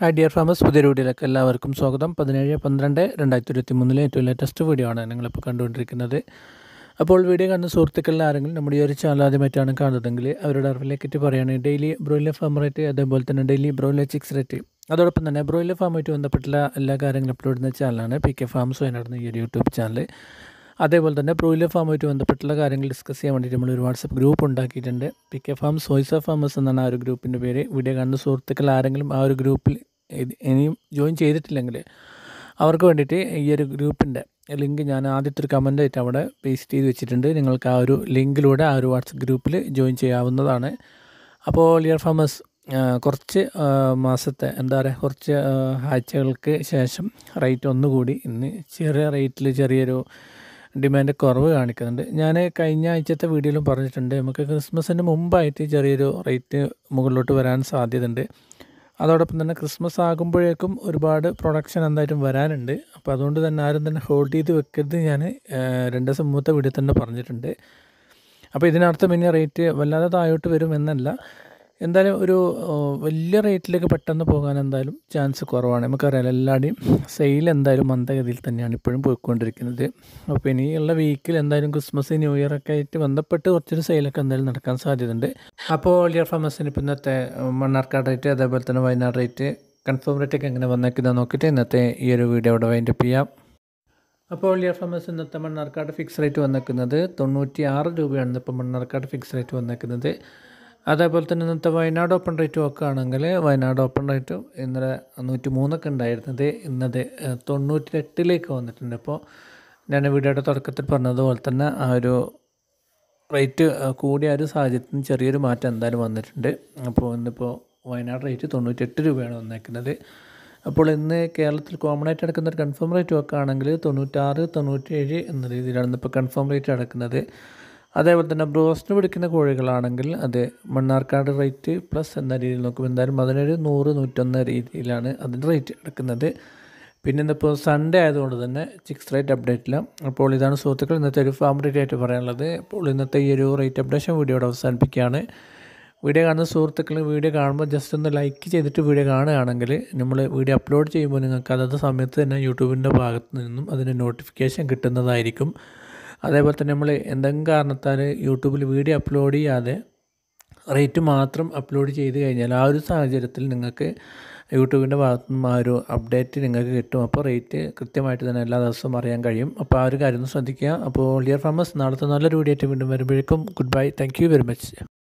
hi dear famous പുതിയ വീഡിയോയിലേക്ക് എല്ലാവർക്കും സ്വാഗതം പതിനേഴ് പന്ത്രണ്ട് രണ്ടായിരത്തി ഇരുപത്തി മൂന്നിലെ ഏറ്റവും ലേറ്റസ്റ്റ് വീഡിയോ ആണ് നിങ്ങളിപ്പോൾ കണ്ടുകൊണ്ടിരിക്കുന്നത് അപ്പോൾ വീഡിയോ കാണുന്ന സുഹൃത്തുക്കളിൽ ആരെങ്കിലും നമ്മുടെ ഈ ഒരു ചാനൽ ആദ്യമായിട്ടാണ് കാണുന്നതെങ്കിൽ അവരുടെ അറിവിലെ കിട്ടി പറയുകയാണെങ്കിൽ ഡെയിലി ബ്രോയിലർ ഫാം റേറ്റ് അതേപോലെ തന്നെ ഡെയിലി ബ്രോയിലർ ചിക്സ് റേറ്റ് അതോടൊപ്പം തന്നെ ബ്രോയിലർ ഫാമായിട്ട് ബന്ധപ്പെട്ടുള്ള എല്ലാ കാര്യങ്ങളും അപ്ലോഡ് ചെയ്യുന്ന ചാനലാണ് പി കെ ഫാംസ് വയനാടുന്ന എന്ന ഒരു യൂട്യൂബ് ചാനൽ അതേപോലെ തന്നെ ബ്രോയിലർ ഫാമുമായിട്ട് ബന്ധപ്പെട്ടുള്ള കാര്യങ്ങൾ ഡിസ്കസ് ചെയ്യാൻ വേണ്ടിയിട്ട് നമ്മളൊരു വാട്സപ്പ് ഗ്രൂപ്പ് ഉണ്ടാക്കിയിട്ടുണ്ട് പി കെ ഫാം സോയ്സ ഫാമേഴ്സ് എന്നാണ് ആ ഒരു ഗ്രൂപ്പിൻ്റെ പേര് വീഡിയോ കാണുന്ന സുഹൃത്തുക്കൾ ആരെങ്കിലും ആ ഒരു ഗ്രൂപ്പിൽ ഇനിയും ജോയിൻ ചെയ്തിട്ടില്ലെങ്കിൽ അവർക്ക് വേണ്ടിയിട്ട് ഈ ഒരു ഗ്രൂപ്പിൻ്റെ ലിങ്ക് ഞാൻ ആദ്യത്തെ ഒരു കമൻ്റായിട്ട് അവിടെ പേസ്റ്റ് ചെയ്ത് വെച്ചിട്ടുണ്ട് നിങ്ങൾക്ക് ആ ഒരു ലിങ്കിലൂടെ ആ ഒരു വാട്സപ്പ് ഗ്രൂപ്പിൽ ജോയിൻ ചെയ്യാവുന്നതാണ് അപ്പോൾ ലിയർ ഫാമേഴ്സ് കുറച്ച് മാസത്തെ എന്താ പറയുക കുറച്ച് ആഴ്ചകൾക്ക് ശേഷം റേറ്റ് ഒന്നുകൂടി ഇന്ന് ചെറിയ റേറ്റിൽ ചെറിയൊരു ഡിമാൻഡ് കുറവ് കാണിക്കുന്നുണ്ട് ഞാൻ കഴിഞ്ഞ ആഴ്ചത്തെ വീഡിയോയിലും പറഞ്ഞിട്ടുണ്ട് നമുക്ക് ക്രിസ്മസിന് മുമ്പായിട്ട് ചെറിയൊരു റേറ്റ് മുകളിലോട്ട് വരാൻ സാധ്യതയുണ്ട് അതോടൊപ്പം തന്നെ ക്രിസ്മസ് ആകുമ്പോഴേക്കും ഒരുപാട് പ്രൊഡക്ഷൻ എന്തായാലും വരാനുണ്ട് അപ്പോൾ അതുകൊണ്ട് തന്നെ ആരും തന്നെ ഹോൾഡ് ചെയ്ത് വെക്കരുത് ഞാൻ രണ്ട് ദിവസം മുമ്പത്തെ വീഡിയോ തന്നെ പറഞ്ഞിട്ടുണ്ട് അപ്പോൾ ഇതിനർത്ഥം ഇനി റേറ്റ് വല്ലാതെ താഴോട്ട് വരുമെന്നല്ല എന്തായാലും ഒരു വലിയ റേറ്റിലേക്ക് പെട്ടെന്ന് പോകാൻ എന്തായാലും ചാൻസ് കുറവാണ് നമുക്കറിയാം എല്ലാവരുടെയും സെയിൽ എന്തായാലും മന്ദഗതിയിൽ തന്നെയാണ് ഇപ്പോഴും പോയിക്കൊണ്ടിരിക്കുന്നത് അപ്പോൾ ഇനിയുള്ള വീക്കിൽ എന്തായാലും ക്രിസ്മസ് ന്യൂ ഇയർ ഒക്കെ ആയിട്ട് ബന്ധപ്പെട്ട് കുറച്ചൊരു സെയിലൊക്കെ എന്തായാലും നടക്കാൻ സാധ്യതയുണ്ട് അപ്പോൾ ഡിയർ ഫാമസിന് ഇപ്പോൾ ഇന്നത്തെ മണ്ണാർക്കാട് റേറ്റ് അതേപോലെ തന്നെ വയനാട് റേറ്റ് കൺഫേം റേറ്റ് ഒക്കെ എങ്ങനെ വന്നേക്കുന്ന നോക്കിയിട്ട് ഇന്നത്തെ ഈ ഒരു വീഡിയോ അവിടെ വൈൻഡപ്പ് ചെയ്യാം അപ്പോൾ ലിയർ ഫാമസ് ഇന്നത്തെ മണ്ണാർക്കാട് ഫിക്സ് റേറ്റ് വന്നേക്കുന്നത് തൊണ്ണൂറ്റി ആറ് രൂപയാണ് ഇപ്പോൾ മണ്ണാർക്കാട് ഫിക്സ് റേറ്റ് വന്നേക്കുന്നത് അതേപോലെ തന്നെ ഇന്നത്തെ വയനാട് ഓപ്പൺ റേറ്റും ഒക്കെ ആണെങ്കിൽ വയനാട് ഓപ്പൺ റേറ്റും ഇന്നലെ നൂറ്റി മൂന്നൊക്കെ ഉണ്ടായിരുന്നത് ഇന്നത് തൊണ്ണൂറ്റി എട്ടിലേക്ക് വന്നിട്ടുണ്ട് അപ്പോൾ ഞാൻ വീഡിയോയുടെ തുടക്കത്തിൽ പറഞ്ഞതുപോലെ തന്നെ ആ ഒരു റേറ്റ് കൂടിയ ഒരു സാഹചര്യത്തിൽ ചെറിയൊരു മാറ്റം എന്തായാലും വന്നിട്ടുണ്ട് അപ്പോൾ ഇന്നിപ്പോൾ വയനാട് റേറ്റ് തൊണ്ണൂറ്റെട്ട് രൂപയാണ് വന്നേക്കുന്നത് അപ്പോൾ ഇന്ന് കേരളത്തിൽ കോമൺ ആയിട്ട് അടക്കുന്ന ഒരു കൺഫേം റേറ്റ് ഒക്കെ ആണെങ്കിൽ തൊണ്ണൂറ്റാറ് തൊണ്ണൂറ്റേഴ് എന്ന രീതിയിലാണ് ഇന്നിപ്പോൾ കൺഫേം റേറ്റ് അടക്കുന്നത് അതേപോലെ തന്നെ ബ്രോസ്റ്റിന് പിടിക്കുന്ന കോഴികളാണെങ്കിൽ അത് മണ്ണാർക്കാട് റേറ്റ് പ്ലസ് എന്ന രീതിയിൽ നോക്കുമ്പോൾ എന്തായാലും അതിനൊരു നൂറ് നൂറ്റൊന്ന് രീതിയിലാണ് അതിൻ്റെ റേറ്റ് എടുക്കുന്നത് പിന്നെ ഇന്നിപ്പോൾ സൺഡേ ആയതുകൊണ്ട് തന്നെ ചിക്സ് റേറ്റ് അപ്ഡേറ്റ് ഇല്ല അപ്പോൾ ഇതാണ് സുഹൃത്തുക്കൾ ഇന്നത്തെ ഒരു ഫാം റേറ്റ് ആയിട്ട് പറയാനുള്ളത് അപ്പോൾ ഇന്നത്തെ ഈ ഒരു റേറ്റ് അപ്ഡേഷൻ വീഡിയോയോട് അവസാനിപ്പിക്കുകയാണ് വീഡിയോ കാണുന്ന സുഹൃത്തുക്കൾ വീഡിയോ കാണുമ്പോൾ ജസ്റ്റ് ഒന്ന് ലൈക്ക് ചെയ്തിട്ട് വീഡിയോ കാണുകയാണെങ്കിൽ നമ്മൾ വീഡിയോ അപ്ലോഡ് ചെയ്യുമ്പോൾ നിങ്ങൾക്ക് അതത് സമയത്ത് തന്നെ യൂട്യൂബിൻ്റെ ഭാഗത്ത് നിന്നും അതിൻ്റെ നോട്ടിഫിക്കേഷൻ കിട്ടുന്നതായിരിക്കും അതേപോലെ തന്നെ നമ്മൾ എന്തെങ്കിലും കാരണത്താൽ യൂട്യൂബിൽ വീഡിയോ അപ്ലോഡ് ചെയ്യാതെ റേറ്റ് മാത്രം അപ്ലോഡ് ചെയ്ത് കഴിഞ്ഞാൽ ആ ഒരു സാഹചര്യത്തിൽ നിങ്ങൾക്ക് യൂട്യൂബിൻ്റെ ഭാഗത്തു നിന്ന് ആ ഒരു അപ്ഡേറ്റ് നിങ്ങൾക്ക് കിട്ടും അപ്പോൾ റേറ്റ് കൃത്യമായിട്ട് തന്നെ എല്ലാ ദിവസവും അറിയാൻ കഴിയും അപ്പോൾ ആ ഒരു കാര്യം ഒന്ന് ശ്രദ്ധിക്കുക അപ്പോൾ ഡിയർ ഫാമസ് നാളത്തെ നല്ലൊരു വീഡിയോ ആയിട്ട് വീണ്ടും വരുമ്പോഴേക്കും good bye thank very much